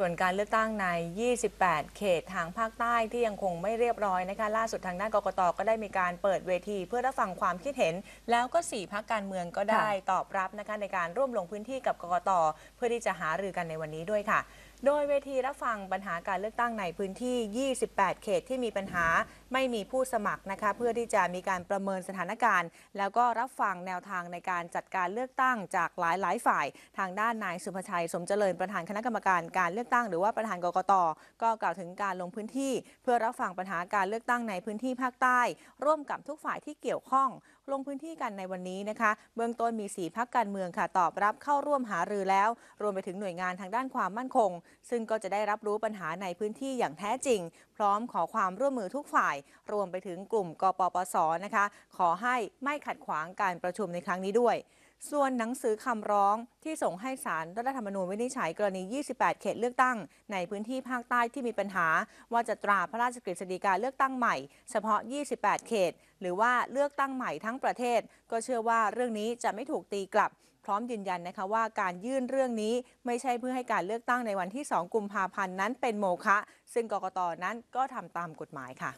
ส่วนการเลือกตั้งใน 28 เขตทางภาคใต้ที่ยังคงไม่เรียบร้อยนะคะ ล่าสุดทางด้านกกตก็ได้มีการเปิดเวทีเพื่อรับฟังความคิดเห็น แล้วก็ 4พักการเมืองก็ได้ตอบรับนะคะในการร่วมลงพื้นที่กับกกต เพื่อที่จะหารือกันในวันนี้ด้วยค่ะโดยเวทีรับฟังปัญหาการเลือกตั้งในพื้นที่ 28 เขตที่มีปัญหาไม่มีผู้สมัครนะคะเพื่อที่จะมีการประเมินสถานการณ์ แล้วก็รับฟังแนวทางในการจัดการเลือกตั้งจากหลายหลายฝ่าย ทางด้านนายสุภชัย สมเจริญประธานคณะกรรมการ การเลือกตั้งหรือว่าประธานกกตก็กล่าวถึงการลงพื้นที่ เพื่อรับฟังปัญหาการเลือกตั้งในพื้นที่ภาคใต้ ร่วมกับทุกฝ่ายที่เกี่ยวข้อง ลงพื้นที่กันในวันนี้นะคะเบื้องต้นมีสีพักการเมืองค่ะตอบรับเข้าร่วมหารือแล้ว รวมไปถึงหน่วยงานทางด้านความมั่นคงซึ่งก็จะได้รับรู้ปัญหาในพื้นที่อย่างแท้จริงพร้อมขอความร่วมมือทุกฝ่าย รวมไปถึงกลุ่มกปปสนะคะ ขอให้ไม่ขัดขวางการประชุมในครั้งนี้ด้วย ส่วนหนังสือคำร้องที่ส่งให้สารรัฐธรรมนูญวินิจฉัยกรณี 28 เขตเลือกตั้งในพื้นที่ภาคใต้ที่มีปัญหาว่าจะตราพระราชกฤษฎีกาเลือกตั้งใหม่ เฉพาะ 28 เขตหรือว่าเลือกตั้งใหม่ทั้งประเทศก็เชื่อว่าเรื่องนี้จะไม่ถูกตีกลับ พร้อมยืนยันนะคะว่าการยื่นเรื่องนี้ไม่ใช่เพื่อให้การเลือกตั้งในวันที่ 2 กุมภาพันธ์นั้นเป็นโมฆะซึ่งกกตนั้นก็ทำตามกฎหมายค่ะ